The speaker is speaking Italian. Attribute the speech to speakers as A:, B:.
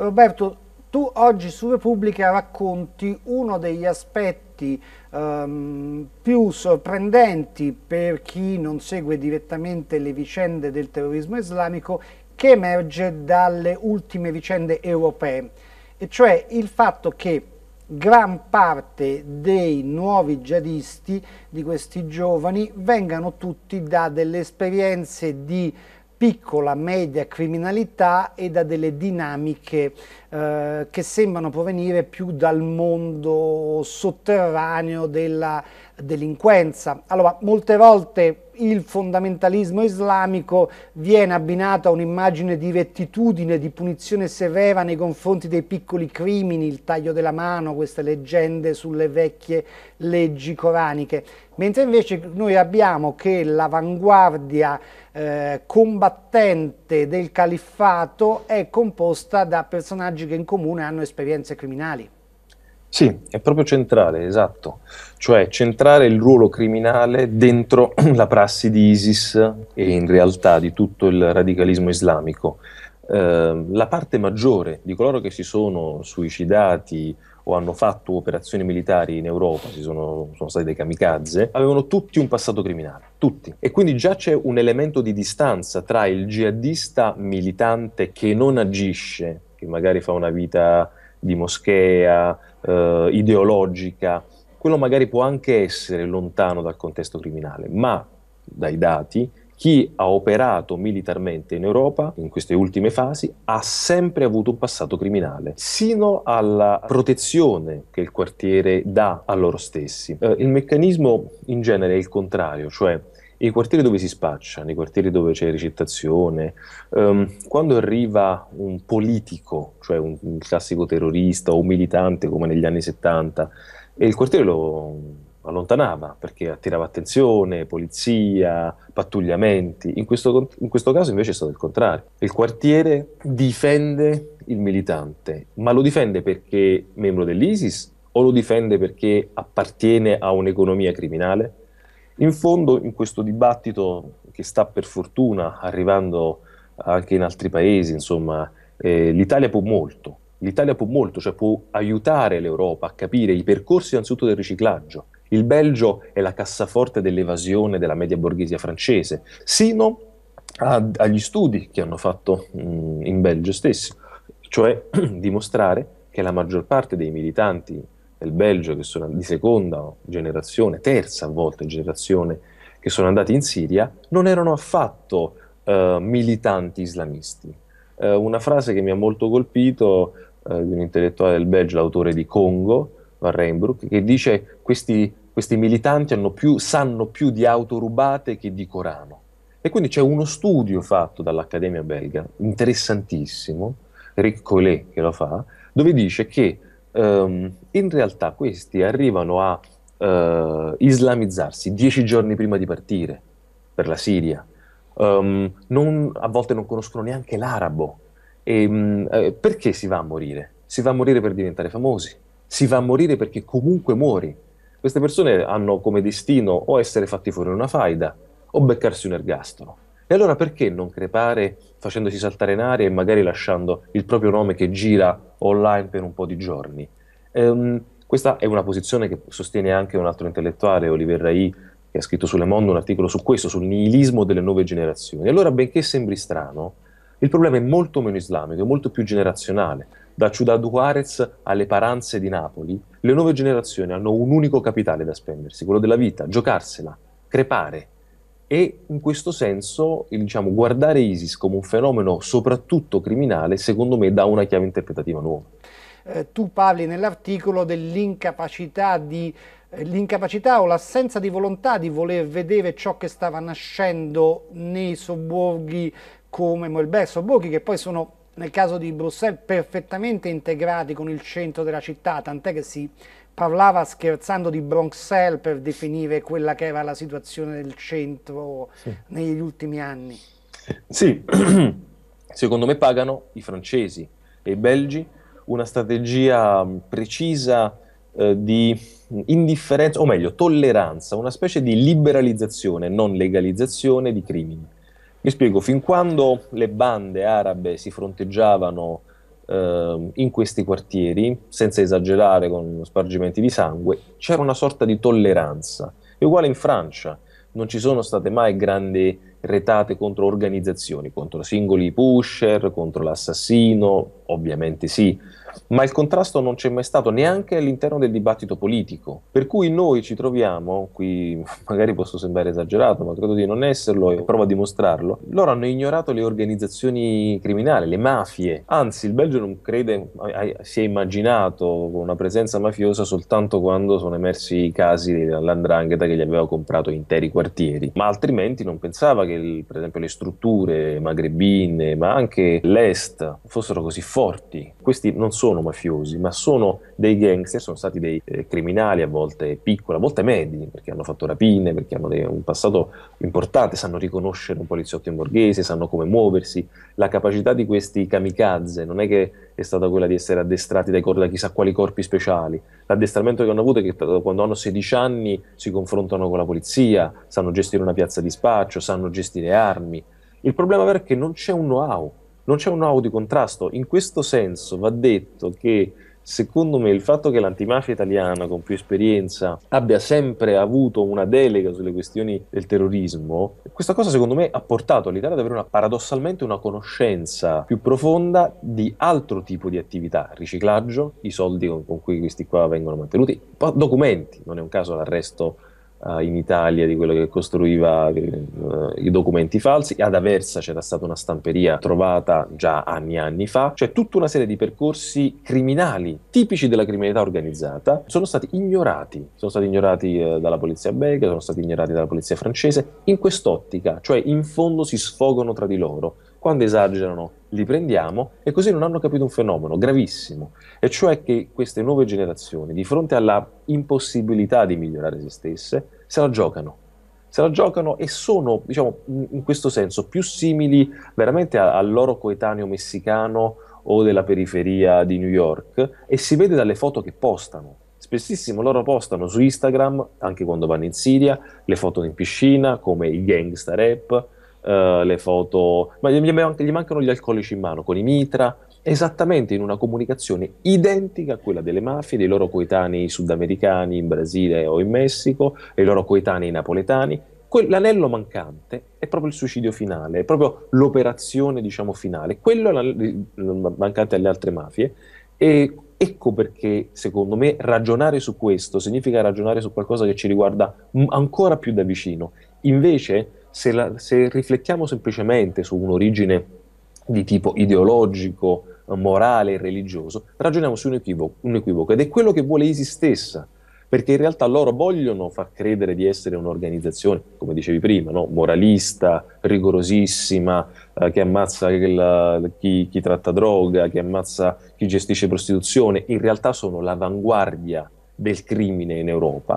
A: Roberto, tu oggi su Repubblica racconti uno degli aspetti ehm, più sorprendenti per chi non segue direttamente le vicende del terrorismo islamico che emerge dalle ultime vicende europee, e cioè il fatto che gran parte dei nuovi jihadisti, di questi giovani, vengano tutti da delle esperienze di piccola, media criminalità e da delle dinamiche eh, che sembrano provenire più dal mondo sotterraneo della delinquenza. Allora, molte volte il fondamentalismo islamico viene abbinato a un'immagine di rettitudine, di punizione severa nei confronti dei piccoli crimini, il taglio della mano, queste leggende sulle vecchie leggi coraniche, mentre invece noi abbiamo che l'avanguardia eh, combattente del califfato è composta da personaggi che in comune hanno esperienze criminali.
B: Sì, è proprio centrale, esatto, cioè centrare il ruolo criminale dentro la prassi di ISIS e in realtà di tutto il radicalismo islamico. Eh, la parte maggiore di coloro che si sono suicidati o hanno fatto operazioni militari in Europa, si sono, sono stati dei kamikaze, avevano tutti un passato criminale, tutti. E quindi già c'è un elemento di distanza tra il jihadista militante che non agisce, che magari fa una vita di moschea, eh, ideologica, quello magari può anche essere lontano dal contesto criminale, ma dai dati chi ha operato militarmente in Europa in queste ultime fasi ha sempre avuto un passato criminale, sino alla protezione che il quartiere dà a loro stessi. Eh, il meccanismo in genere è il contrario, cioè i quartieri dove si spaccia, nei quartieri dove c'è ricettazione, um, ehm, quando arriva un politico, cioè un, un, classico terrorista o un militante come negli anni 70, e il quartiere lo allontanava perché attirava attenzione, polizia, pattugliamenti. In questo, in questo caso invece è stato il contrario. Il quartiere difende il militante, ma lo difende perché è membro dell'ISIS o lo difende perché appartiene a un'economia criminale? In fondo, in questo dibattito che sta per fortuna arrivando anche in altri paesi, insomma, eh, l'Italia può molto. L'Italia può molto, cioè può aiutare l'Europa a capire i percorsi innanzitutto del riciclaggio. Il Belgio è la cassaforte dell'evasione della media borghesia francese, sino a, agli studi che hanno fatto mh, mm, in Belgio stesso, cioè dimostrare che la maggior parte dei militanti del Belgio che sono di seconda generazione, terza a volte generazione, che sono andati in Siria, non erano affatto eh, militanti islamisti. Eh, una frase che mi ha molto colpito eh, di un intellettuale del Belgio, l'autore di Congo, Van Reinbroek, che dice questi, questi militanti più, sanno più di auto rubate che di Corano. E quindi c'è uno studio fatto dall'Accademia belga, interessantissimo, Riccolet che lo fa, dove dice che um, in realtà questi arrivano a uh, islamizzarsi dieci giorni prima di partire per la Siria, um, non, a volte non conoscono neanche l'arabo. E, um, eh, perché si va a morire? Si va a morire per diventare famosi, si va a morire perché comunque muori. Queste persone hanno come destino o essere fatti fuori una faida o beccarsi un ergastolo. E allora perché non crepare facendosi saltare in aria e magari lasciando il proprio nome che gira online per un po' di giorni? Ehm, questa è una posizione che sostiene anche un altro intellettuale, Oliver Rai, che ha scritto su Le Monde un articolo su questo, sul nihilismo delle nuove generazioni. Allora, benché sembri strano, il problema è molto meno islamico, è molto più generazionale. Da Ciudad Juarez alle Paranze di Napoli, le nuove generazioni hanno un unico capitale da spendersi, quello della vita, giocarsela, crepare, e in questo senso diciamo, guardare ISIS come un fenomeno soprattutto criminale secondo me dà una chiave interpretativa nuova.
A: Eh, tu parli nell'articolo dell'incapacità di eh, l'incapacità o l'assenza di volontà di voler vedere ciò che stava nascendo nei sobborghi come Moelbè, sobborghi che poi sono nel caso di Bruxelles perfettamente integrati con il centro della città, tant'è che si parlava scherzando di Bronx per definire quella che era la situazione del centro sì. negli ultimi anni.
B: Sì, secondo me pagano i francesi e i belgi una strategia mm, precisa eh, di indifferenza, o meglio, tolleranza, una specie di liberalizzazione, non legalizzazione di crimini. Mi spiego, fin quando le bande arabe si fronteggiavano eh, in questi quartieri, senza esagerare con spargimenti di sangue, c'era una sorta di tolleranza. È uguale in Francia, non ci sono state mai grandi retate contro organizzazioni, contro singoli pusher, contro l'assassino, ovviamente sì, ma il contrasto non c'è mai stato neanche all'interno del dibattito politico, per cui noi ci troviamo, qui magari posso sembrare esagerato, ma credo di non esserlo e provo a dimostrarlo, loro hanno ignorato le organizzazioni criminali, le mafie, anzi il Belgio non crede, si è immaginato una presenza mafiosa soltanto quando sono emersi i casi dell'andrangheta che gli aveva comprato interi quartieri, ma altrimenti non pensava che il, per esempio le strutture magrebine, ma anche l'est fossero così forti, questi non sono sono mafiosi, ma sono dei gangster, sono stati dei eh, criminali a volte piccoli, a volte medi, perché hanno fatto rapine, perché hanno dei, un passato importante, sanno riconoscere un poliziotto in borghese, sanno come muoversi. La capacità di questi kamikaze non è che è stata quella di essere addestrati dai, da chissà quali corpi speciali. L'addestramento che hanno avuto è che quando hanno 16 anni si confrontano con la polizia, sanno gestire una piazza di spaccio, sanno gestire armi. Il problema è che non c'è un know-how non c'è un nuovo di contrasto. In questo senso va detto che secondo me il fatto che l'antimafia italiana con più esperienza abbia sempre avuto una delega sulle questioni del terrorismo, questa cosa secondo me ha portato all'Italia ad avere una, paradossalmente una conoscenza più profonda di altro tipo di attività, riciclaggio, i soldi con, con cui questi qua vengono mantenuti, documenti, non è un caso l'arresto eh, in Italia di quello che costruiva uh, i documenti falsi, ad Aversa c'era stata una stamperia trovata già anni e anni fa, cioè tutta una serie di percorsi criminali tipici della criminalità organizzata sono stati ignorati, sono stati ignorati uh, dalla polizia belga, sono stati ignorati dalla polizia francese, in quest'ottica, cioè in fondo si sfogano tra di loro quando esagerano li prendiamo e così non hanno capito un fenomeno gravissimo, e cioè che queste nuove generazioni, di fronte alla impossibilità di migliorare se stesse, se la giocano. Se la giocano e sono, diciamo, in questo senso più simili veramente al loro coetaneo messicano o della periferia di New York e si vede dalle foto che postano. Spessissimo loro postano su Instagram, anche quando vanno in Siria, le foto in piscina, come i gangsta rap, eh, le foto, ma gli, gli mancano gli alcolici in mano con i mitra, esattamente in una comunicazione identica a quella delle mafie, dei loro coetanei sudamericani in Brasile o in Messico, dei loro coetanei napoletani. L'anello mancante è proprio il suicidio finale, è proprio l'operazione diciamo, finale, quello mancante alle altre mafie e ecco perché secondo me ragionare su questo significa ragionare su qualcosa che ci riguarda ancora più da vicino. Invece se, la, se riflettiamo semplicemente su un'origine di tipo ideologico, morale e religioso, ragioniamo su un equivoco, un equivoco ed è quello che vuole ISIS stessa, perché in realtà loro vogliono far credere di essere un'organizzazione, come dicevi prima, no? moralista, rigorosissima, eh, che ammazza il, chi, chi, tratta droga, che ammazza chi gestisce prostituzione, in realtà sono l'avanguardia del crimine in Europa.